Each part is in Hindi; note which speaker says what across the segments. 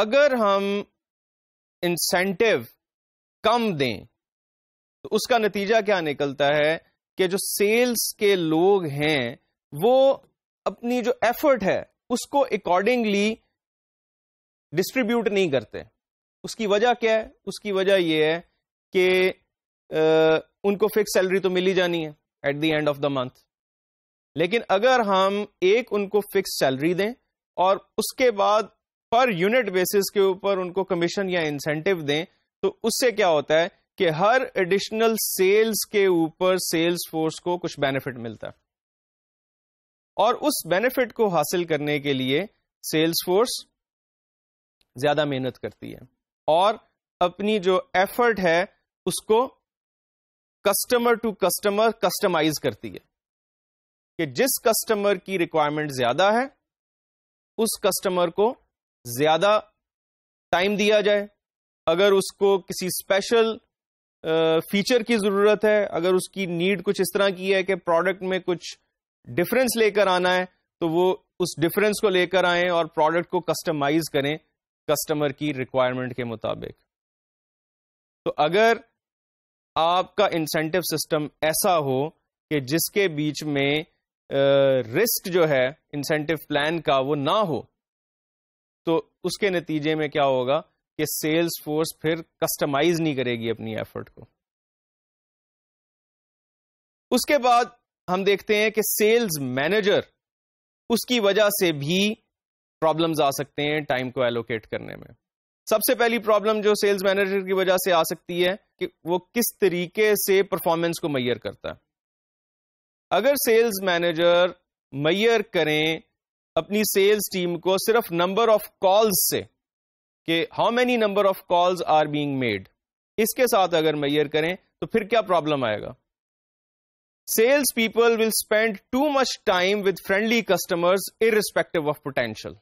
Speaker 1: अगर हम इंसेंटिव कम दें तो उसका नतीजा क्या निकलता है कि जो सेल्स के लोग हैं वो अपनी जो एफर्ट है उसको अकॉर्डिंगली डिस्ट्रीब्यूट नहीं करते उसकी वजह क्या है उसकी वजह यह है कि उनको फिक्स सैलरी तो मिल ही जानी है at the end of the month लेकिन अगर हम एक उनको फिक्स सैलरी दें और उसके बाद पर यूनिट बेसिस के ऊपर उनको कमीशन या इंसेंटिव दें तो उससे क्या होता है कि हर एडिशनल सेल्स के ऊपर सेल्स फोर्स को कुछ बेनिफिट मिलता है और उस बेनिफिट को हासिल करने के लिए सेल्स फोर्स ज्यादा मेहनत करती है और अपनी जो एफर्ट है उसको कस्टमर टू कस्टमर कस्टमाइज करती है कि जिस कस्टमर की रिक्वायरमेंट ज्यादा है उस कस्टमर को ज़्यादा टाइम दिया जाए अगर उसको किसी स्पेशल फीचर की ज़रूरत है अगर उसकी नीड कुछ इस तरह की है कि प्रोडक्ट में कुछ डिफरेंस लेकर आना है तो वो उस डिफरेंस को लेकर आए और प्रोडक्ट को कस्टमाइज करें कस्टमर की रिक्वायरमेंट के मुताबिक तो अगर आपका इंसेंटिव सिस्टम ऐसा हो कि जिसके बीच में रिस्क जो है इंसेंटिव प्लान का वो ना हो तो उसके नतीजे में क्या होगा कि सेल्स फोर्स फिर कस्टमाइज नहीं करेगी अपनी एफर्ट को उसके बाद हम देखते हैं कि सेल्स मैनेजर उसकी वजह से भी प्रॉब्लम्स आ सकते हैं टाइम को एलोकेट करने में सबसे पहली प्रॉब्लम जो सेल्स मैनेजर की वजह से आ सकती है कि वो किस तरीके से परफॉर्मेंस को मैयर करता है अगर सेल्स मैनेजर मैयर करें अपनी सेल्स टीम को सिर्फ नंबर ऑफ कॉल्स से कि how many number of calls are being made इसके साथ अगर मैयर करें तो फिर क्या प्रॉब्लम आएगा sales people will spend too much time with friendly customers irrespective of potential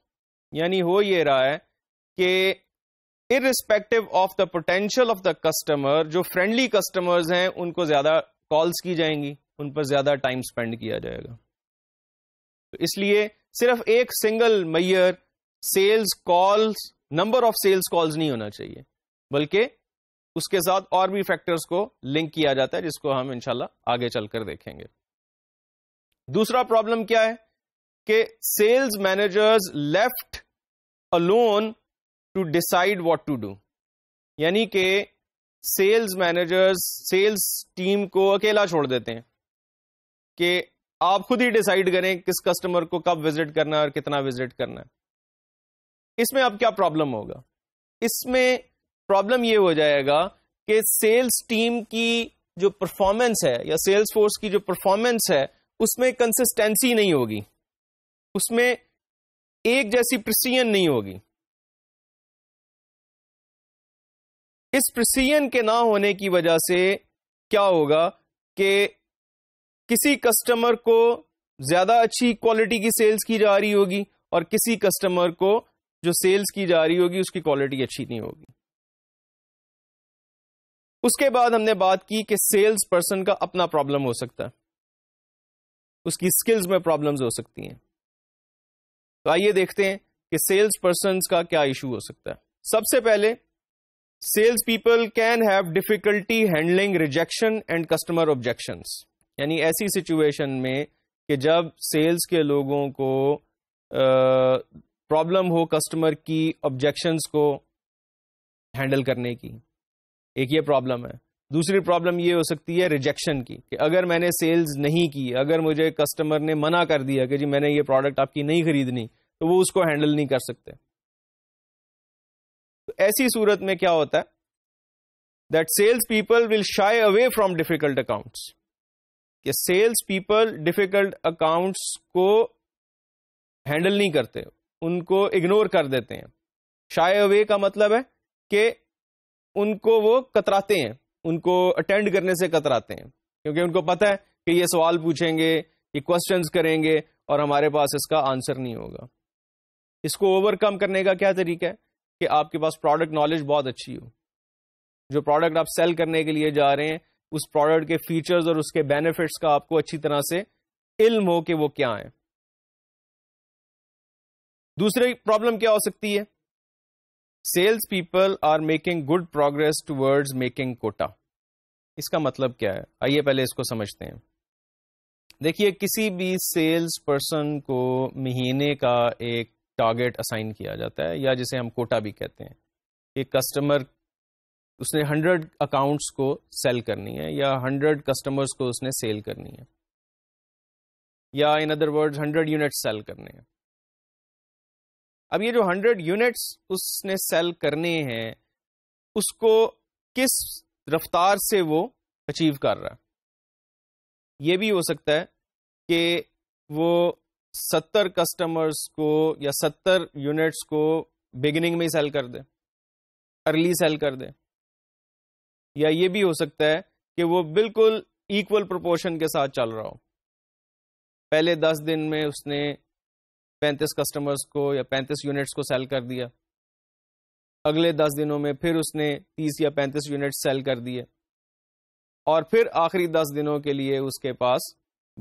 Speaker 1: यानी हो ये रहा है कि irrespective of the potential of the customer जो फ्रेंडली कस्टमर्स हैं उनको ज्यादा कॉल्स की जाएंगी उन पर ज्यादा टाइम स्पेंड किया जाएगा तो इसलिए सिर्फ एक single measure sales calls number of sales calls नहीं होना चाहिए बल्कि उसके साथ और भी फैक्टर्स को लिंक किया जाता है जिसको हम इंशाला आगे चलकर देखेंगे दूसरा प्रॉब्लम क्या है कि sales managers left alone to decide what to do यानी कि सेल्स मैनेजर्स सेल्स टीम को अकेला छोड़ देते हैं कि आप खुद ही डिसाइड करें किस कस्टमर को कब विजिट करना है और कितना विजिट करना है इसमें अब क्या प्रॉब्लम होगा इसमें प्रॉब्लम यह हो जाएगा कि सेल्स टीम की जो परफॉर्मेंस है या सेल्स फोर्स की जो परफॉर्मेंस है उसमें कंसिस्टेंसी नहीं होगी उसमें एक जैसी प्रसियन नहीं होगी इस प्रसियन के ना होने की वजह से क्या होगा कि किसी कस्टमर को ज्यादा अच्छी क्वालिटी की सेल्स की जा रही होगी और किसी कस्टमर को जो सेल्स की जा रही होगी उसकी क्वालिटी अच्छी नहीं होगी उसके बाद हमने बात की कि सेल्स पर्सन का अपना प्रॉब्लम हो सकता है उसकी स्किल्स में प्रॉब्लम्स हो सकती हैं तो आइए देखते हैं कि सेल्स पर्सन का क्या इशू हो सकता है सबसे पहले sales people can have difficulty handling rejection and customer objections यानी ऐसी सिचुएशन में कि जब सेल्स के लोगों को प्रॉब्लम हो कस्टमर की ऑब्जेक्शंस को हैंडल करने की एक ये प्रॉब्लम है दूसरी प्रॉब्लम ये हो सकती है रिजेक्शन की कि अगर मैंने सेल्स नहीं की अगर मुझे कस्टमर ने मना कर दिया कि जी मैंने ये प्रोडक्ट आपकी नहीं खरीदनी तो वो उसको हैंडल नहीं कर सकते तो ऐसी सूरत में क्या होता है that sales people will shy away from difficult accounts कि सेल्स पीपल डिफिकल्ट अकाउंट्स को हैंडल नहीं करते उनको इग्नोर कर देते हैं शाय अवे का मतलब है कि उनको वो कतराते हैं उनको अटेंड करने से कतराते हैं क्योंकि उनको पता है कि ये सवाल पूछेंगे ये क्वेश्चंस करेंगे और हमारे पास इसका आंसर नहीं होगा इसको ओवरकम करने का क्या तरीका है कि आपके पास प्रोडक्ट नॉलेज बहुत अच्छी हो जो प्रोडक्ट आप सेल करने के लिए जा रहे हैं उस प्रोडक्ट के फीचर्स और उसके बेनिफिट्स का आपको अच्छी तरह से इल्म हो कि वो क्या है दूसरी प्रॉब्लम क्या हो सकती है sales people are making good progress towards making quota इसका मतलब क्या है आइए पहले इसको समझते हैं देखिए किसी भी सेल्स पर्सन को महीने का एक टारगेट असाइन किया जाता है या जिसे हम कोटा भी कहते हैं कि कस्टमर उसने हंड्रेड अकाउंट्स को सेल करनी है या हंड्रेड कस्टमर्स को उसने सेल करनी है या in other words hundred units sell करने हैं अब ये जो हंड्रेड यूनिट्स उसने सेल करने हैं उसको किस रफ्तार से वो अचीव कर रहा है ये भी हो सकता है कि वो सत्तर कस्टमर्स को या सत्तर यूनिट्स को बिगिनिंग में ही सेल कर दे अर्ली सेल कर दे या ये भी हो सकता है कि वो बिल्कुल इक्वल प्रोपोर्शन के साथ चल रहा हो पहले दस दिन में उसने पैंतीस कस्टमर्स को या पैंतीस यूनिट्स को सेल कर दिया अगले दस दिनों में फिर उसने तीस या पैंतीस यूनिट सेल कर दिए और फिर आखिरी दस दिनों के लिए उसके पास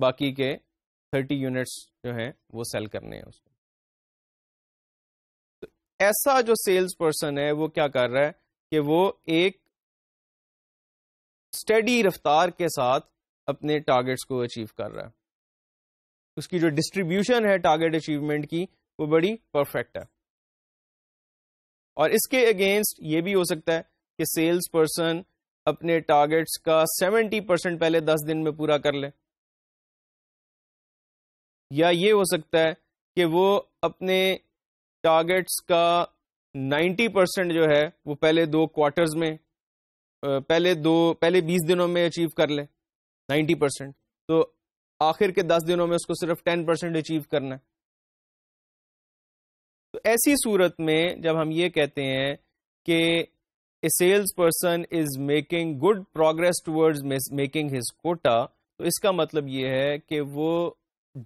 Speaker 1: बाकी के थर्टी यूनिट्स जो हैं वो सेल करने हैं उसको तो ऐसा जो सेल्स पर्सन है वो क्या कर रहा है कि वो एक स्टडी रफ्तार के साथ अपने टारगेट्स को अचीव कर रहा है उसकी जो डिस्ट्रीब्यूशन है टारगेट अचीवमेंट की वो बड़ी परफेक्ट है और इसके अगेंस्ट ये भी हो सकता है कि सेल्स पर्सन अपने टारगेट्स का 70 परसेंट पहले 10 दिन में पूरा कर ले या ये हो सकता है कि वो अपने टारगेट्स का 90 परसेंट जो है वो पहले दो क्वार्टर्स में पहले दो पहले बीस दिनों में अचीव कर ले नाइन्टी परसेंट तो आखिर के दस दिनों में उसको सिर्फ टेन परसेंट अचीव करना है तो ऐसी सूरत में जब हम ये कहते हैं कि a sales person is making good progress towards making his quota तो इसका मतलब ये है कि वो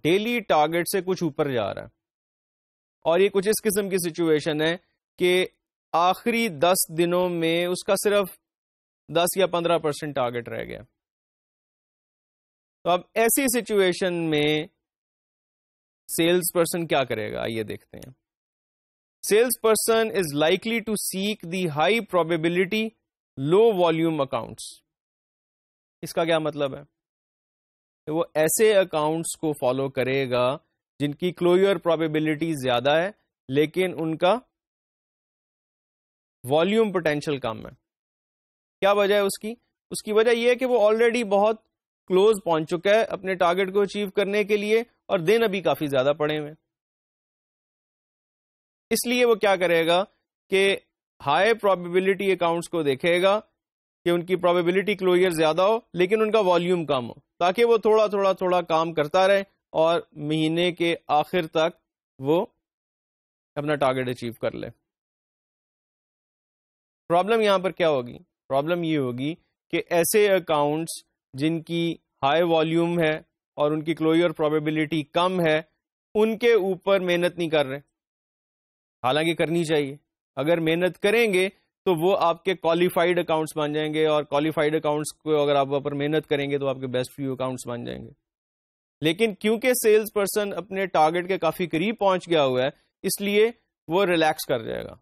Speaker 1: डेली टारगेट से कुछ ऊपर जा रहा है और ये कुछ इस किस्म की सिचुएशन है कि आखिरी दस दिनों में उसका सिर्फ 10 या 15 परसेंट टारगेट रह गया तो अब ऐसी सिचुएशन में सेल्स पर्सन क्या करेगा आइए देखते हैं sales person is likely to seek the high probability low volume accounts इसका क्या मतलब है तो वो ऐसे अकाउंट्स को फॉलो करेगा जिनकी क्लोयर प्रोबेबिलिटी ज्यादा है लेकिन उनका वॉल्यूम पोटेंशियल कम है क्या वजह है उसकी उसकी वजह यह है कि वो ऑलरेडी बहुत क्लोज पहुंच चुका है अपने टारगेट को अचीव करने के लिए और दिन अभी काफी ज्यादा पड़े हुए इसलिए वो क्या करेगा कि हाई प्रोबेबिलिटी अकाउंट्स को देखेगा कि उनकी प्रोबेबिलिटी क्लोजर ज्यादा हो लेकिन उनका वॉल्यूम कम हो ताकि वो थोड़ा थोड़ा थोड़ा काम करता रहे और महीने के आखिर तक वो अपना टारगेट अचीव कर ले प्रॉब्लम यहां पर क्या होगी प्रॉब्लम ये होगी कि ऐसे अकाउंट्स जिनकी हाई वॉल्यूम है और उनकी क्लोजर प्रोबेबिलिटी कम है उनके ऊपर मेहनत नहीं कर रहे हालांकि करनी चाहिए अगर मेहनत करेंगे तो वो आपके क्वालिफाइड अकाउंट्स बन जाएंगे और क्वालिफाइड अकाउंट्स को अगर आप पर मेहनत करेंगे तो आपके बेस्ट फ्यू अकाउंट्स बन जाएंगे लेकिन क्योंकि सेल्स पर्सन अपने टारगेट के काफ़ी करीब पहुंच गया हुआ है इसलिए वो रिलैक्स कर जाएगा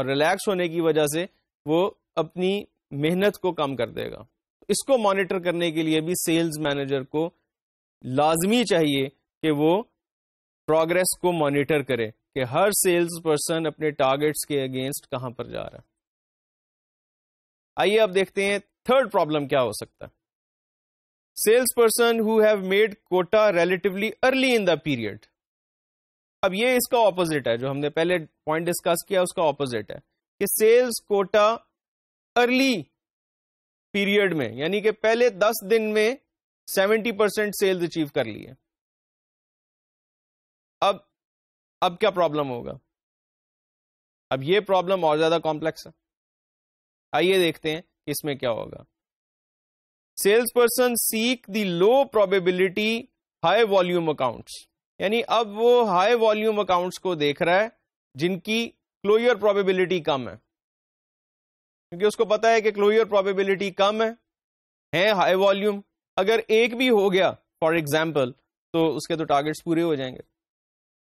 Speaker 1: और रिलैक्स होने की वजह से वो अपनी मेहनत को कम कर देगा इसको मॉनिटर करने के लिए भी सेल्स मैनेजर को लाजमी चाहिए कि वो प्रोग्रेस को मॉनिटर करे कि हर सेल्स पर्सन अपने टारगेट्स के अगेंस्ट कहां पर जा रहा है आइए अब देखते हैं थर्ड प्रॉब्लम क्या हो सकता है sales person who have made quota relatively early in the period अब ये इसका ऑपोजिट है जो हमने पहले पॉइंट डिस्कस किया उसका ऑपोजिट है कि सेल्स कोटा अर्ली पीरियड में यानी कि पहले दस दिन में सेवेंटी परसेंट सेल्स अचीव कर लिए अब अब क्या प्रॉब्लम होगा अब ये प्रॉब्लम और ज्यादा कॉम्प्लेक्स है आइए देखते हैं इसमें क्या होगा sales person seek the low probability high volume accounts यानी अब वो हाई वॉल्यूम अकाउंट्स को देख रहा है जिनकी क्लोयर प्रोबेबिलिटी कम है क्योंकि उसको पता है कि क्लोजर प्रोबेबिलिटी कम है है हाई वॉल्यूम अगर एक भी हो गया फॉर एग्जाम्पल तो उसके तो टारगेट्स पूरे हो जाएंगे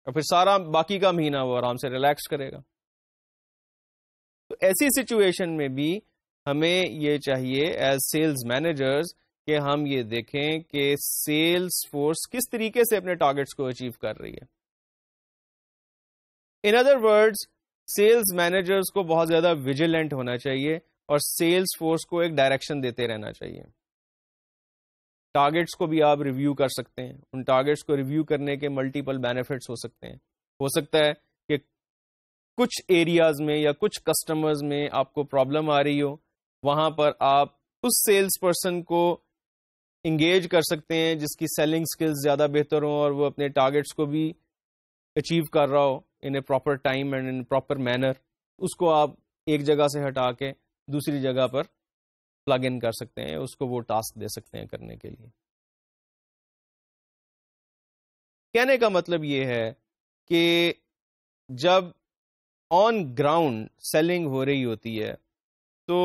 Speaker 1: और फिर सारा बाकी का महीना वो आराम से रिलैक्स करेगा तो ऐसी सिचुएशन में भी हमें ये चाहिए एज सेल्स मैनेजर्स कि हम ये देखें कि सेल्स फोर्स किस तरीके से अपने टारगेट्स को अचीव कर रही है in other words sales managers को बहुत ज़्यादा विजिलेंट होना चाहिए और सेल्स फोर्स को एक डायरेक्शन देते रहना चाहिए टारगेट्स को भी आप रिव्यू कर सकते हैं उन टारगेट्स को रिव्यू करने के मल्टीपल बेनिफिट्स हो सकते हैं हो सकता है कि कुछ एरियाज में या कुछ कस्टमर्स में आपको प्रॉब्लम आ रही हो वहां पर आप उस सेल्स पर्सन को इंगेज कर सकते हैं जिसकी सेलिंग स्किल्स ज़्यादा बेहतर हो और वो अपने टारगेट्स को भी अचीव कर रहा हो in a proper time and in proper manner उसको आप एक जगह से हटा के दूसरी जगह पर प्लग इन कर सकते हैं उसको वो टास्क दे सकते हैं करने के लिए कहने का मतलब ये है कि जब ऑन ग्राउंड सेलिंग हो रही होती है तो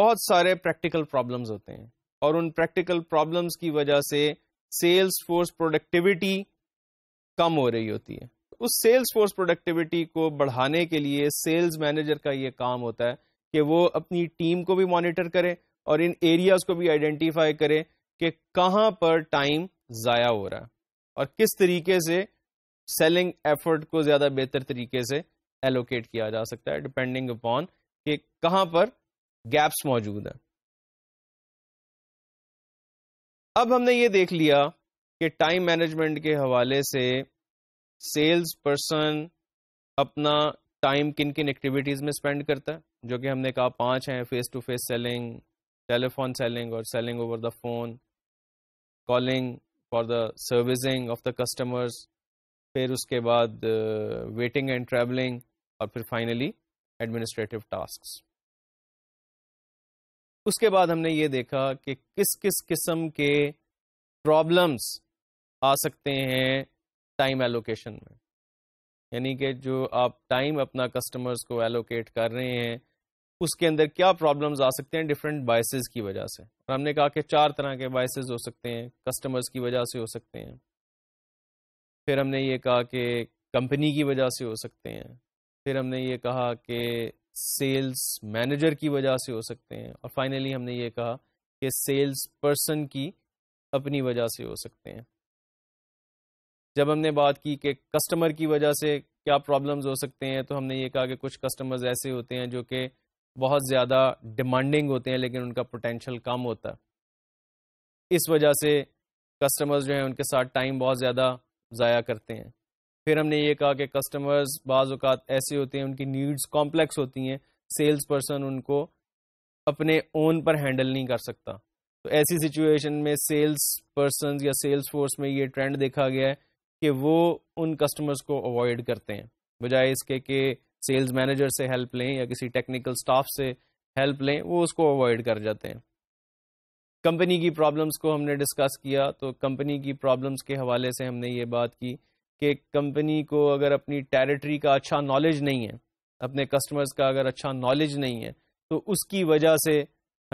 Speaker 1: बहुत सारे प्रैक्टिकल प्रॉब्लम्स होते हैं और उन प्रैक्टिकल प्रॉब्लम्स की वजह से सेल्स फोर्स प्रोडक्टिविटी कम हो रही होती है उस सेल्स फोर्स प्रोडक्टिविटी को बढ़ाने के लिए सेल्स मैनेजर का ये काम होता है कि वो अपनी टीम को भी मॉनिटर करे और इन एरियाज को भी आइडेंटिफाई करे कि कहाँ पर टाइम ज़ाया हो रहा है और किस तरीके से सेलिंग एफर्ट को ज़्यादा बेहतर तरीके से एलोकेट किया जा सकता है डिपेंडिंग अपॉन कि कहाँ पर गैप्स मौजूद हैं अब हमने ये देख लिया कि टाइम मैनेजमेंट के हवाले से सेल्स पर्सन अपना टाइम किन किन एक्टिविटीज़ में स्पेंड करता है जो कि हमने कहा पांच हैं face to face selling telephone selling और selling over the phone calling for the servicing of the customers फिर उसके बाद वेटिंग एंड ट्रैवलिंग और फिर फाइनली एडमिनिस्ट्रेटिव टास्क उसके बाद हमने ये देखा कि किस किस किस्म के प्रॉब्लम्स आ सकते हैं टाइम एलोकेशन में यानी कि जो आप टाइम अपना कस्टमर्स को एलोकेट कर रहे हैं उसके अंदर क्या प्रॉब्लम्स आ सकते हैं डिफरेंट बाइसेस की वजह से और हमने कहा कि चार तरह के बाइसेस हो सकते हैं कस्टमर्स की वजह से हो सकते हैं फिर हमने ये कहा कि कंपनी की वजह से हो सकते हैं फिर हमने ये कहा कि सेल्स मैनेजर की वजह से हो सकते हैं और फाइनली हमने ये कहा कि सेल्स पर्सन की अपनी वजह से हो सकते हैं जब हमने बात की कि कस्टमर की वजह से क्या प्रॉब्लम्स हो सकते हैं तो हमने ये कहा कि कुछ कस्टमर्स ऐसे होते हैं जो कि बहुत ज़्यादा डिमांडिंग होते हैं लेकिन उनका पोटेंशल कम होता है इस वजह से कस्टमर्स जो हैं उनके साथ टाइम बहुत ज़्यादा ज़ाया करते हैं फिर हमने ये कहा कि कस्टमर्स बाज़ात ऐसे होते हैं उनकी नीड्स कॉम्प्लेक्स होती हैं सेल्स पर्सन उनको अपने ओन पर हैंडल नहीं कर सकता तो ऐसी सिचुएशन में सेल्स पर्सन या सेल्स फोर्स में ये ट्रेंड देखा गया है कि वो उन कस्टमर्स को अवॉइड करते हैं बजाय इसके कि सेल्स मैनेजर से हेल्प लें या किसी टेक्निकल स्टाफ से हेल्प लें वो उसको अवॉइड कर जाते हैं कंपनी की प्रॉब्लम्स को हमने डिस्कस किया तो कंपनी की प्रॉब्लम्स के हवाले से हमने ये बात की कि कंपनी को अगर अपनी टेरिटरी का अच्छा नॉलेज नहीं है अपने कस्टमर्स का अगर अच्छा नॉलेज नहीं है तो उसकी वजह से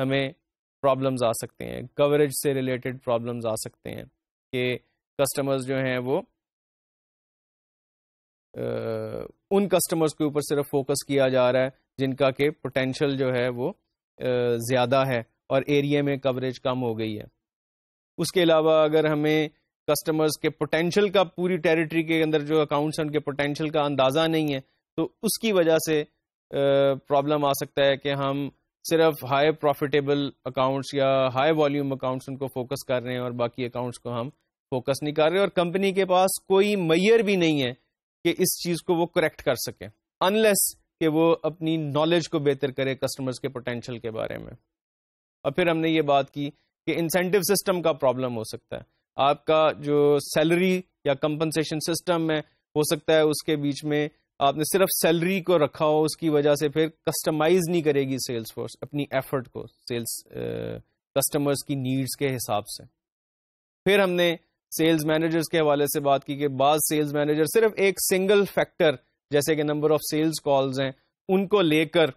Speaker 1: हमें प्रॉब्लम्स आ सकते हैं कवरेज से रिलेटेड प्रॉब्लम्स आ सकते हैं कि कस्टमर्स जो हैं वो उन कस्टमर्स के ऊपर सिर्फ फोकस किया जा रहा है जिनका के पोटेंशियल जो है वो ज़्यादा है और एरिया में कवरेज कम हो गई है उसके अलावा अगर हमें कस्टमर्स के पोटेंशियल का पूरी टेरिटरी के अंदर जो अकाउंट्स हैं उनके पोटेंशियल का अंदाज़ा नहीं है तो उसकी वजह से प्रॉब्लम आ सकता है कि हम सिर्फ हाई प्रॉफिटेबल अकाउंट्स या हाई वॉल्यूम अकाउंट्स उनको फोकस कर रहे हैं और बाकी अकाउंट्स को हम फोकस नहीं कर रहे और कंपनी के पास कोई मैयर भी नहीं है कि इस चीज को वो करेक्ट कर सके अनलेस कि वो अपनी नॉलेज को बेहतर करे कस्टमर्स के पोटेंशियल के बारे में और फिर हमने ये बात की कि इंसेंटिव सिस्टम का प्रॉब्लम हो सकता है आपका जो सैलरी या कंपनसेशन सिस्टम है हो सकता है उसके बीच में आपने सिर्फ सैलरी को रखा हो उसकी वजह से फिर कस्टमाइज नहीं करेगी सेल्स फोर्स अपनी एफर्ट को सेल्स कस्टमर्स की नीड्स के हिसाब से फिर हमने सेल्स मैनेजर्स के हवाले से बात की कि बाज सेल्स मैनेजर सिर्फ एक सिंगल फैक्टर जैसे कि नंबर ऑफ सेल्स कॉल्स हैं उनको लेकर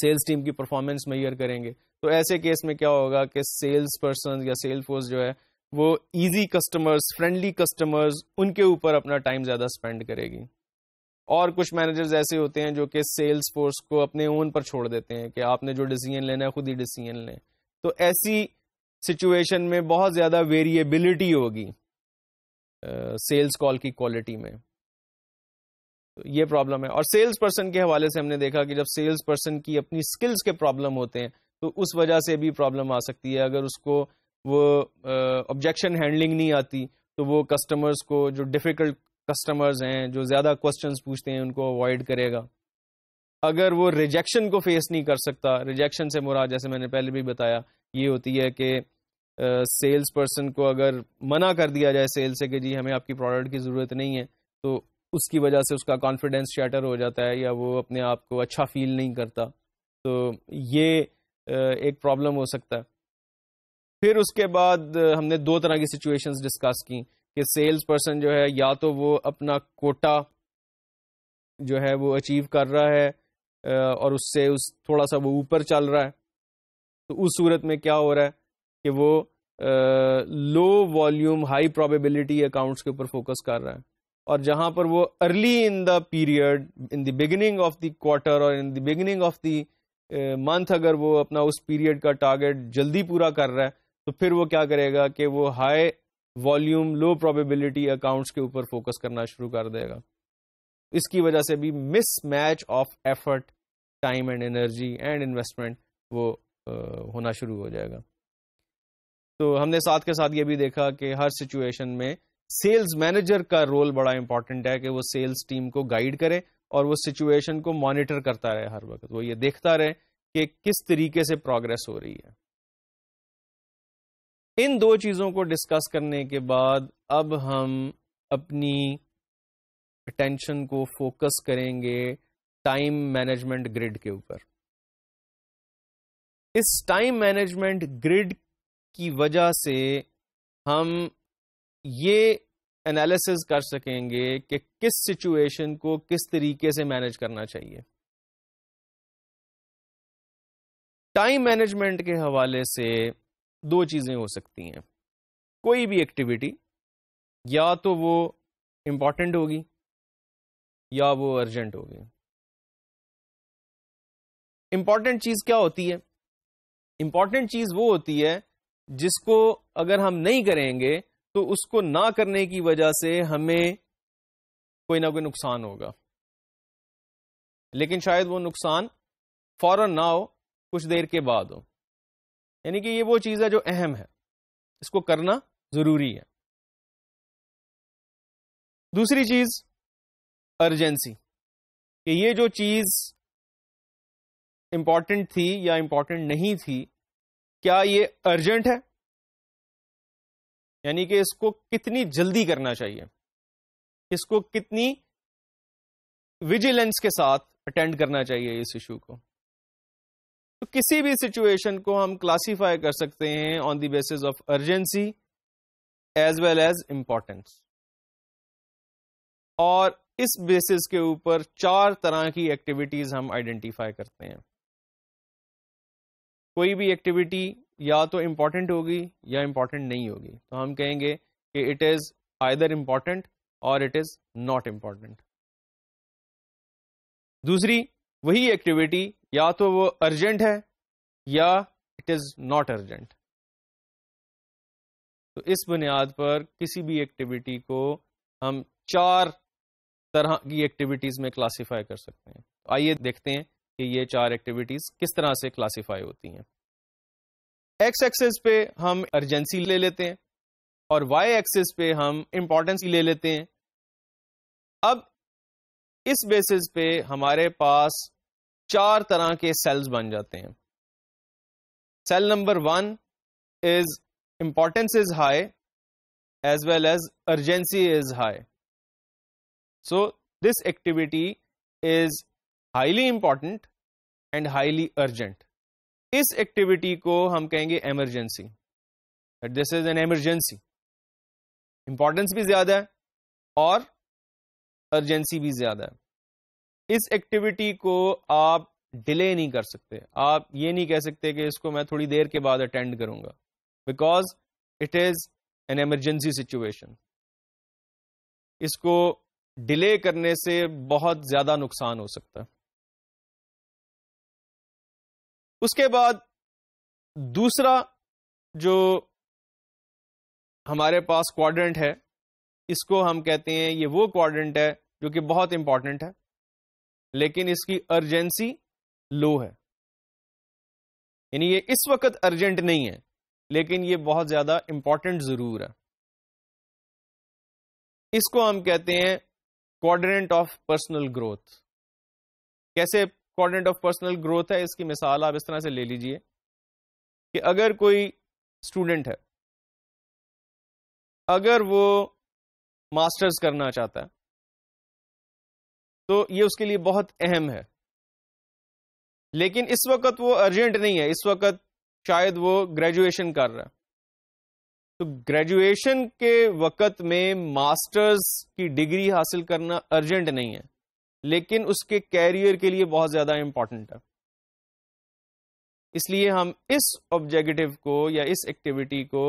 Speaker 1: सेल्स टीम की परफॉर्मेंस मैयर करेंगे तो ऐसे केस में क्या होगा कि सेल्स पर्सन या सेल फोर्स जो है वो इजी कस्टमर्स फ्रेंडली कस्टमर्स उनके ऊपर अपना टाइम ज़्यादा स्पेंड करेगी और कुछ मैनेजर्स ऐसे होते हैं जो कि सेल्स फोर्स को अपने ओन पर छोड़ देते हैं कि आपने जो डिसीजन लेना है खुद ही डिसीजन लें तो ऐसी सिचुएशन में बहुत ज़्यादा वेरिएबिलिटी होगी सेल्स कॉल की क्वालिटी में तो ये प्रॉब्लम है और सेल्स पर्सन के हवाले से हमने देखा कि जब सेल्स पर्सन की अपनी स्किल्स के प्रॉब्लम होते हैं तो उस वजह से भी प्रॉब्लम आ सकती है अगर उसको वो ऑब्जेक्शन हैंडलिंग नहीं आती तो वो कस्टमर्स को जो डिफ़िकल्ट कस्टमर्स हैं जो ज़्यादा क्वेश्चन पूछते हैं उनको अवॉइड करेगा अगर वो रिजेक्शन को फेस नहीं कर सकता रिजेक्शन से मुरा जैसे मैंने पहले भी बताया ये होती है कि सेल्स पर्सन को अगर मना कर दिया जाए सेल से कि जी हमें आपकी प्रोडक्ट की ज़रूरत नहीं है तो उसकी वजह से उसका कॉन्फिडेंस शैटर हो जाता है या वो अपने आप को अच्छा फील नहीं करता तो ये एक प्रॉब्लम हो सकता है फिर उसके बाद हमने दो तरह की सिचुएशंस डिस्कस की कि सेल्स पर्सन जो है या तो वो अपना कोटा जो है वो अचीव कर रहा है और उससे उस थोड़ा सा वो ऊपर चल रहा है तो उस सूरत में क्या हो रहा है कि वो low volume high probability accounts के ऊपर फोकस कर रहा है और जहां पर वो early in the period in the beginning of the quarter और in the beginning of the month अगर वो अपना उस पीरियड का टारगेट जल्दी पूरा कर रहा है तो फिर वो क्या करेगा कि वो high volume low probability accounts के ऊपर फोकस करना शुरू कर देगा इसकी वजह से भी mismatch of effort time and energy and investment वो होना शुरू हो जाएगा तो हमने साथ के साथ ये भी देखा कि हर सिचुएशन में सेल्स मैनेजर का रोल बड़ा इंपॉर्टेंट है कि वो सेल्स टीम को गाइड करे और वो सिचुएशन को मॉनिटर करता रहे हर वक्त वो ये देखता रहे कि किस तरीके से प्रोग्रेस हो रही है इन दो चीजों को डिस्कस करने के बाद अब हम अपनी अटेंशन को फोकस करेंगे टाइम मैनेजमेंट ग्रिड के ऊपर इस टाइम मैनेजमेंट ग्रिड की वजह से हम ये एनालिसिस कर सकेंगे कि किस सिचुएशन को किस तरीके से मैनेज करना चाहिए टाइम मैनेजमेंट के हवाले से दो चीज़ें हो सकती हैं कोई भी एक्टिविटी या तो वो इंपॉर्टेंट होगी या वो अर्जेंट होगी इंपॉर्टेंट चीज़ क्या होती है इंपॉर्टेंट चीज़ वो होती है जिसको अगर हम नहीं करेंगे तो उसको ना करने की वजह से हमें कोई ना कोई नुकसान होगा लेकिन शायद वो नुकसान फौरन ना हो कुछ देर के बाद हो यानी कि ये वो चीज है जो अहम है इसको करना जरूरी है दूसरी चीज अर्जेंसी कि ये जो चीज इंपॉर्टेंट थी या इंपॉर्टेंट नहीं थी क्या ये अर्जेंट है यानी कि इसको कितनी जल्दी करना चाहिए इसको कितनी विजिलेंस के साथ अटेंड करना चाहिए इस इशू को तो किसी भी सिचुएशन को हम क्लासीफाई कर सकते हैं on the basis of urgency as well as importance और इस बेसिस के ऊपर चार तरह की एक्टिविटीज हम आइडेंटिफाई करते हैं कोई भी एक्टिविटी या तो इम्पॉर्टेंट होगी या इम्पॉर्टेंट नहीं होगी तो हम कहेंगे कि it is either important or it is not important दूसरी वही एक्टिविटी या तो वो अर्जेंट है या इट इज़ नॉट अर्जेंट तो इस बुनियाद पर किसी भी एक्टिविटी को हम चार तरह की एक्टिविटीज़ में क्लासीफाई कर सकते हैं तो आइए देखते हैं कि ये चार एक्टिविटीज किस तरह से क्लासीफाई होती हैं एक्स एक्सेस पे हम अर्जेंसी ले लेते हैं और वाई एक्सेस पे हम इंपॉर्टेंस ले लेते हैं अब इस बेसिस पे हमारे पास चार तरह के सेल्स बन जाते हैं sale number one is importance is high as well as urgency is high so this activity is highly important and highly urgent इस एक्टिविटी को हम कहेंगे emergency this is an emergency importance भी ज्यादा है और अर्जेंसी भी ज्यादा है इस एक्टिविटी को आप डिले नहीं कर सकते आप ये नहीं कह सकते कि इसको मैं थोड़ी देर के बाद अटेंड करूंगा because it is an emergency situation इसको डिले करने से बहुत ज्यादा नुकसान हो सकता है उसके बाद दूसरा जो हमारे पास क्वाड्रेंट है इसको हम कहते हैं ये वो क्वाड्रेंट है जो कि बहुत इंपॉर्टेंट है लेकिन इसकी अर्जेंसी लो है यानी ये इस वक्त अर्जेंट नहीं है लेकिन ये बहुत ज्यादा इंपॉर्टेंट जरूर है इसको हम कहते हैं क्वाड्रेंट ऑफ पर्सनल ग्रोथ कैसे क्वाड्रेंट ऑफ पर्सनल ग्रोथ है इसकी मिसाल आप इस तरह से ले लीजिए कि अगर कोई स्टूडेंट है अगर वो मास्टर्स करना चाहता है तो ये उसके लिए बहुत अहम है लेकिन इस वक्त वो अर्जेंट नहीं है इस वक्त शायद वो ग्रेजुएशन कर रहा है तो ग्रेजुएशन के वक्त में मास्टर्स की डिग्री हासिल करना अर्जेंट नहीं है लेकिन उसके कैरियर के लिए बहुत ज्यादा इंपॉर्टेंट है इसलिए हम इस ऑब्जेक्टिव को या इस एक्टिविटी को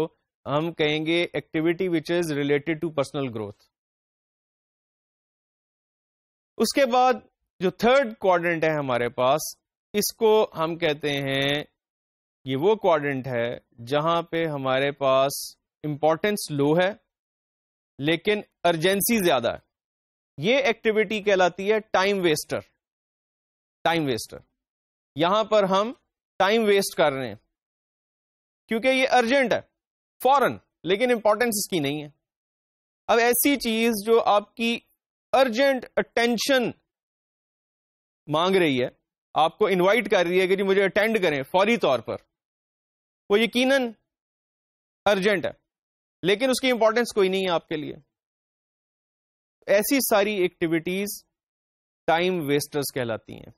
Speaker 1: हम कहेंगे activity which is related to personal growth उसके बाद जो थर्ड क्वाड्रेंट है हमारे पास इसको हम कहते हैं ये वो क्वाड्रेंट है जहां पे हमारे पास इंपॉर्टेंस लो है लेकिन अर्जेंसी ज्यादा है ये एक्टिविटी कहलाती है टाइम वेस्टर टाइम वेस्टर यहां पर हम टाइम वेस्ट कर रहे हैं क्योंकि ये अर्जेंट है फॉरन लेकिन इंपॉर्टेंस इसकी नहीं है अब ऐसी चीज जो आपकी अर्जेंट अटेंशन मांग रही है आपको इनवाइट कर रही है कि जी मुझे अटेंड करें फौरी तौर पर वो यकीनन अर्जेंट है लेकिन उसकी इंपॉर्टेंस कोई नहीं है आपके लिए ऐसी सारी एक्टिविटीज टाइम वेस्टर्स कहलाती हैं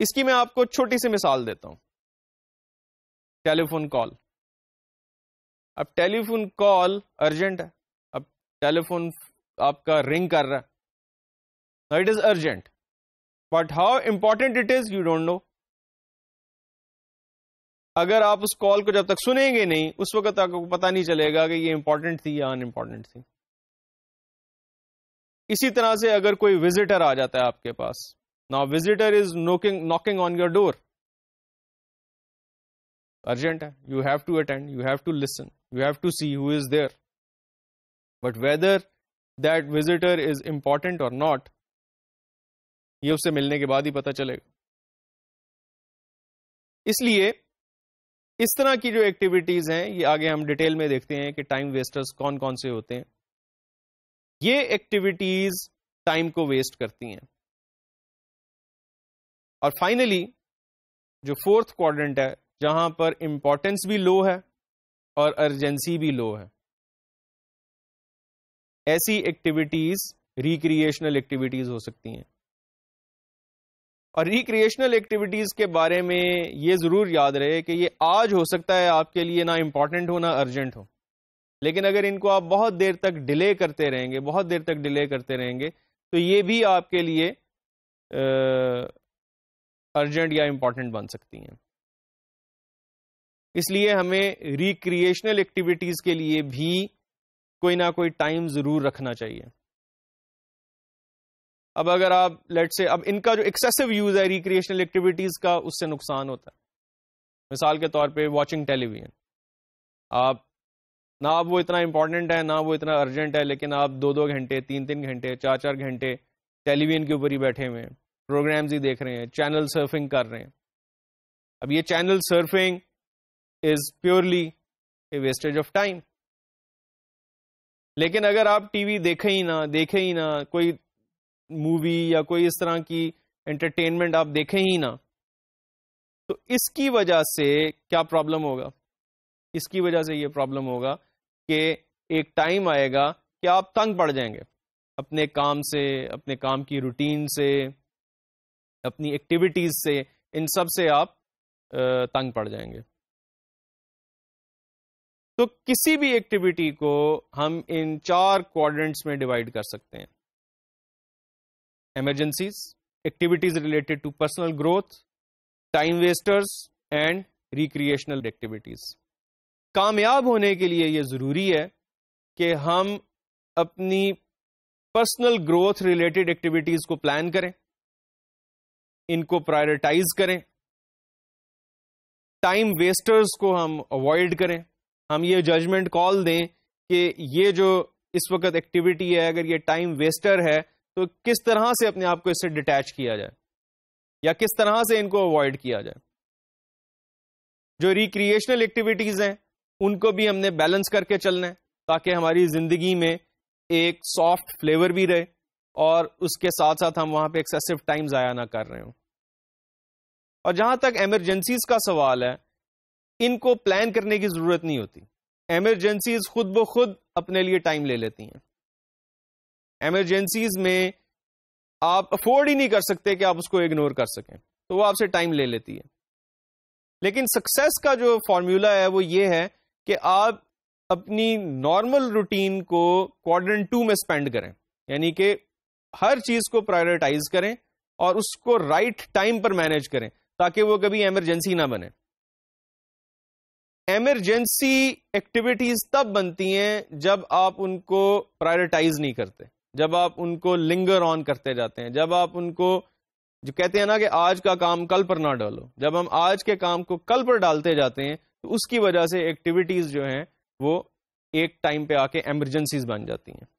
Speaker 1: इसकी मैं आपको छोटी सी मिसाल देता हूं टेलीफोन कॉल अब टेलीफोन कॉल अर्जेंट है अब टेलीफोन आपका रिंग कर रहा है it is urgent but how important it is you don't know अगर आप उस कॉल को जब तक सुनेंगे नहीं उस वक्त आपको पता नहीं चलेगा कि ये इंपॉर्टेंट थी या अनइम्पॉर्टेंट थी इसी तरह से अगर कोई विजिटर आ जाता है आपके पास now visitor is knocking knocking on your door urgent है you have to attend you have to listen you have to see who is there but whether that visitor is important or not ये उससे मिलने के बाद ही पता चलेगा इसलिए इस तरह की जो एक्टिविटीज हैं ये आगे हम डिटेल में देखते हैं कि टाइम वेस्टर्स कौन कौन से होते हैं ये एक्टिविटीज टाइम को वेस्ट करती हैं और फाइनली जो फोर्थ क्वाड्रेंट है जहां पर इंपॉर्टेंस भी लो है और अर्जेंसी भी लो है ऐसी एक्टिविटीज रिक्रिएशनल एक्टिविटीज हो सकती हैं और रिक्रिएशनल एक्टिविटीज के बारे में ये जरूर याद रहे कि ये आज हो सकता है आपके लिए ना इंपॉर्टेंट हो ना अर्जेंट हो लेकिन अगर इनको आप बहुत देर तक डिले करते रहेंगे बहुत देर तक डिले करते रहेंगे तो ये भी आपके लिए अर्जेंट या इम्पॉर्टेंट बन सकती हैं इसलिए हमें रिक्रिएशनल एक्टिविटीज के लिए भी कोई ना कोई टाइम जरूर रखना चाहिए अब अगर आप लेट से अब इनका जो एक्सेसिव यूज है रिक्रिएशनल एक्टिविटीज का उससे नुकसान होता है मिसाल के तौर पे वॉचिंग टेलीविजन आप ना वो इतना इंपॉर्टेंट है ना वो इतना अर्जेंट है लेकिन आप दो दो घंटे तीन तीन घंटे चार चार घंटे टेलीविजन के ऊपर ही बैठे हुए हैं प्रोग्राम्स ही देख रहे हैं चैनल सर्फिंग कर रहे हैं अब ये channel surfing is purely a wastage of time लेकिन अगर आप टीवी देखे ही ना देखे ही ना कोई मूवी या कोई इस तरह की एंटरटेनमेंट आप देखें ही ना तो इसकी वजह से क्या प्रॉब्लम होगा इसकी वजह से ये प्रॉब्लम होगा कि एक टाइम आएगा कि आप तंग पड़ जाएंगे अपने काम से अपने काम की रूटीन से अपनी एक्टिविटीज से इन सब से आप तंग पड़ जाएंगे तो किसी भी एक्टिविटी को हम इन चार क्वाड्रेंट्स में डिवाइड कर सकते हैं emergencies activities related to personal growth time wasters and recreational activities कामयाब होने के लिए यह ज़रूरी है कि हम अपनी पर्सनल ग्रोथ रिलेटेड एक्टिविटीज़ को प्लान करें इनको प्रायोरिटाइज करें टाइम वेस्टर्स को हम अवॉइड करें हम ये जजमेंट कॉल दें कि ये जो इस वक्त एक्टिविटी है अगर ये टाइम वेस्टर है तो किस तरह से अपने आप को इससे डिटैच किया जाए या किस तरह से इनको अवॉइड किया जाए जो रिक्रिएशनल एक्टिविटीज हैं उनको भी हमने बैलेंस करके चलना है ताकि हमारी ज़िंदगी में एक सॉफ्ट फ्लेवर भी रहे और उसके साथ साथ हम वहाँ पे एक्सेसिव टाइम ज़ाया ना कर रहे हों और जहाँ तक एमरजेंसीज का सवाल है इनको प्लान करने की ज़रूरत नहीं होती एमरजेंसीज खुद ब खुद अपने लिए टाइम ले लेती हैं एमरजेंसीज में आप अफोर्ड ही नहीं कर सकते कि आप उसको इग्नोर कर सकें तो वो आपसे टाइम ले लेती है लेकिन सक्सेस का जो फॉर्मूला है वो ये है कि आप अपनी नॉर्मल रूटीन को क्वाड्रेंट टू में स्पेंड करें यानी कि हर चीज को प्रायोरिटाइज करें और उसको राइट टाइम पर मैनेज करें ताकि वो कभी एमरजेंसी ना बने एमरजेंसी एक्टिविटीज तब बनती हैं जब आप उनको प्रायोरिटाइज नहीं करते जब आप उनको लिंगर ऑन करते जाते हैं जब आप उनको जो कहते हैं ना कि आज का काम कल पर ना डालो जब हम आज के काम को कल पर डालते जाते हैं तो उसकी वजह से एक्टिविटीज जो हैं वो एक टाइम पे आके एमरजेंसीज बन जाती हैं